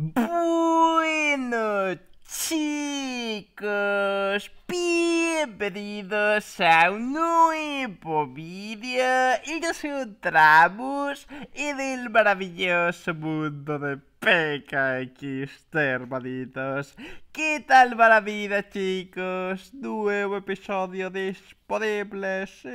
Bueno chicos, bienvenidos a un nuevo vídeo y yo soy Tramus en el maravilloso mundo de PKX, hermanitos. ¿Qué tal va la vida, chicos? Nuevo episodio de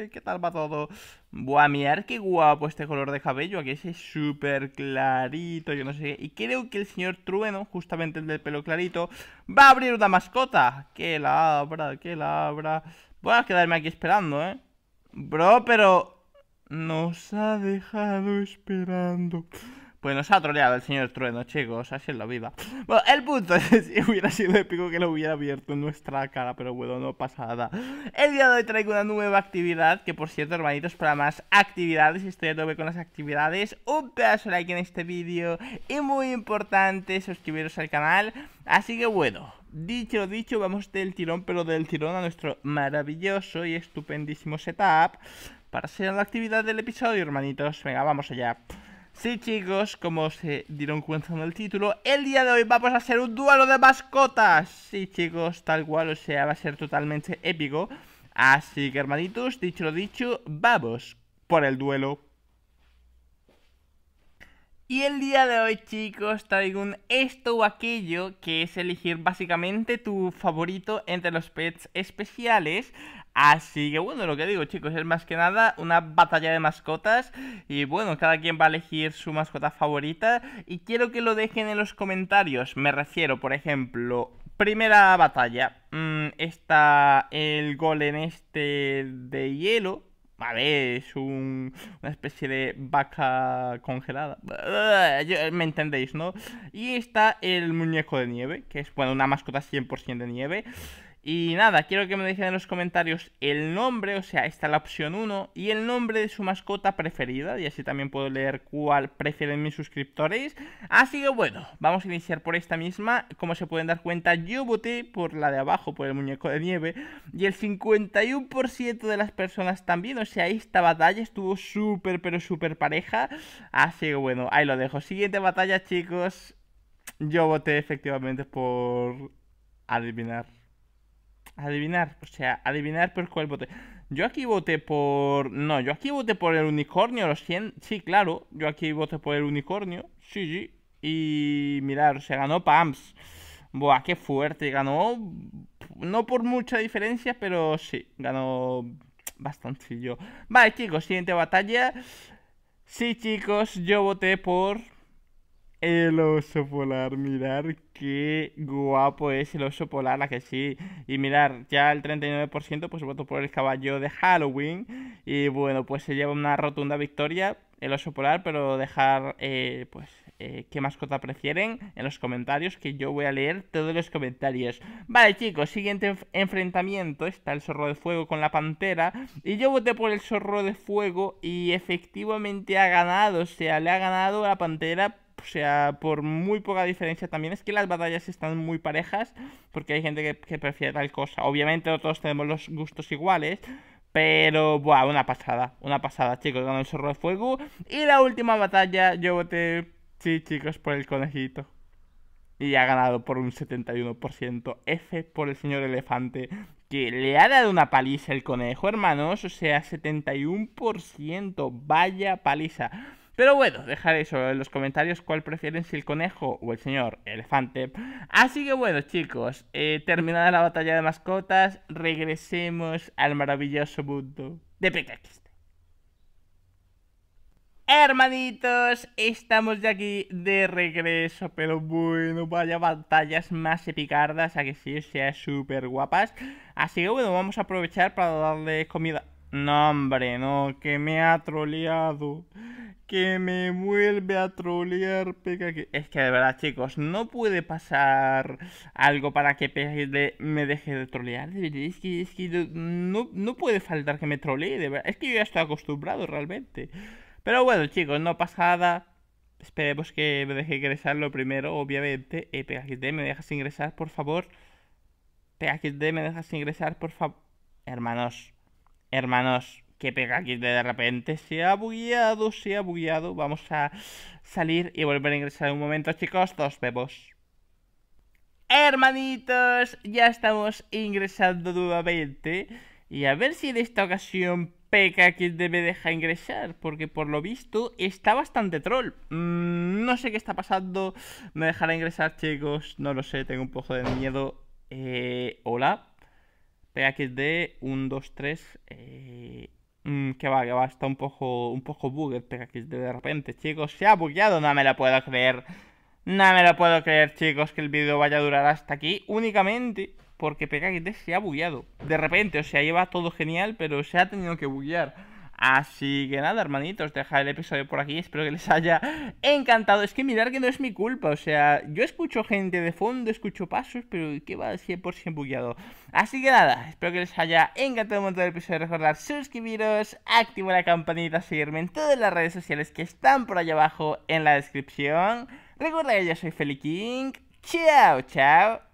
¿Qué tal va todo? Buah, mirad qué guapo este color de cabello. Aquí es súper clarito, yo no sé. Y creo que el señor Trueno, justamente el del pelo clarito, va a abrir una mascota. Que la abra, que la abra. Voy a quedarme aquí esperando, ¿eh? Bro, pero... Nos ha dejado esperando. Pues nos ha troleado el señor Trueno, chicos, así es la vida. Bueno, el punto es que hubiera sido épico que lo hubiera abierto en nuestra cara, pero bueno, no pasa nada. El día de hoy traigo una nueva actividad, que por cierto, hermanitos, para más actividades, estoy a tope con las actividades, un pedazo de like en este vídeo y muy importante, suscribiros al canal. Así que bueno, dicho dicho, vamos del tirón, pero del tirón a nuestro maravilloso y estupendísimo setup para ser la actividad del episodio, hermanitos. Venga, vamos allá. Sí chicos, como se dieron cuenta en el título, el día de hoy vamos a hacer un duelo de mascotas Sí chicos, tal cual, o sea, va a ser totalmente épico Así que hermanitos, dicho lo dicho, vamos por el duelo y el día de hoy chicos traigo un esto o aquello que es elegir básicamente tu favorito entre los pets especiales Así que bueno, lo que digo chicos, es más que nada una batalla de mascotas y bueno, cada quien va a elegir su mascota favorita y quiero que lo dejen en los comentarios, me refiero por ejemplo, primera batalla, mm, está el golem este de hielo, Vale, es una especie de vaca congelada. Me entendéis, ¿no? Y está el muñeco de nieve, que es, bueno, una mascota 100% de nieve. Y nada, quiero que me dejen en los comentarios el nombre, o sea, está la opción 1, y el nombre de su mascota preferida, y así también puedo leer cuál prefieren mis suscriptores. Así que bueno, vamos a iniciar por esta misma. Como se pueden dar cuenta, yo voté por la de abajo, por el muñeco de nieve, y el 51% de las personas también, o sea, esta batalla estuvo súper, pero súper pareja. Así que bueno, ahí lo dejo. Siguiente batalla, chicos. Yo voté efectivamente por adivinar. Adivinar, o sea, adivinar por cuál voté. Yo aquí voté por... No, yo aquí voté por el unicornio, los 100... Sí, claro, yo aquí voté por el unicornio, sí, sí. Y mirar, se ganó PAMS. Buah, qué fuerte, ganó... No por mucha diferencia, pero sí, ganó bastante yo. Vale, chicos, siguiente batalla. Sí, chicos, yo voté por... El oso polar, mirar qué guapo es el oso polar, la que sí. Y mirar, ya el 39% pues voto por el caballo de Halloween. Y bueno, pues se lleva una rotunda victoria el oso polar, pero dejar eh, pues eh, qué mascota prefieren en los comentarios, que yo voy a leer todos los comentarios. Vale chicos, siguiente enfrentamiento, está el zorro de fuego con la pantera, y yo voté por el zorro de fuego y efectivamente ha ganado, o sea, le ha ganado a la pantera o sea, por muy poca diferencia también. Es que las batallas están muy parejas, porque hay gente que, prefiere tal cosa. Obviamente no todos tenemos los gustos iguales, pero, buah, una pasada, una pasada, chicos, ganó el zorro de fuego. Y la última batalla yo voté, sí, chicos, por el conejito. Y ha ganado por un 71%. F por el señor elefante. Que le ha dado una paliza el conejo, hermanos. O sea, 71%. Vaya paliza. Pero bueno, eso en los comentarios cuál prefieren, si el conejo o el señor elefante. Así que bueno, chicos, eh, terminada la batalla de mascotas, regresemos al maravilloso mundo de Pikachu Hermanitos, estamos de aquí de regreso, pero bueno, vaya batallas más epicardas, a que sí, sea súper guapas. Así que bueno, vamos a aprovechar para darle comida. No, hombre, no, que me ha troleado que me vuelve a trolear Pega Es que de verdad, chicos, no puede pasar algo para que Pega me deje de trolear. Es que, no, puede faltar que me trolee, de verdad. Es que yo ya estoy acostumbrado realmente. Pero bueno, chicos, no pasa nada. Esperemos que me deje ingresar Lo primero, obviamente. Eh, ¿me dejas ingresar, por favor? te ¿me dejas ingresar, por favor? Hermanos. Hermanos que pega aquí de repente. Se ha bugueado, se ha bugueado. Vamos a salir y volver a ingresar en un momento, chicos. Dos vemos. Hermanitos, ya estamos ingresando nuevamente. Y a ver si en esta ocasión peca me deja ingresar, porque por lo visto está bastante troll. Mm, no sé qué está pasando, me dejará ingresar, chicos, no lo sé, tengo un poco de miedo. Eh, hola, P.K.K.D. 1, 2, 3, eh, Mm, que va, que va, está un poco, un poco bugged, pero de repente, chicos, se ha bugueado, no me lo puedo creer. No me lo puedo creer, chicos, que el vídeo vaya a durar hasta aquí únicamente porque PKXD se ha bugueado. De repente, o sea, lleva todo genial, pero se ha tenido que buguear. Así que nada, hermanitos, deja el episodio por aquí. Espero que les haya encantado. Es que mirar que no es mi culpa. O sea, yo escucho gente de fondo, escucho pasos, pero qué va por 100% bugueado. Así que nada, espero que les haya encantado un montón el episodio. Recordar suscribiros, activar la campanita, seguirme en todas las redes sociales que están por allá abajo en la descripción. Recuerda que yo soy Feli King. Chao, chao.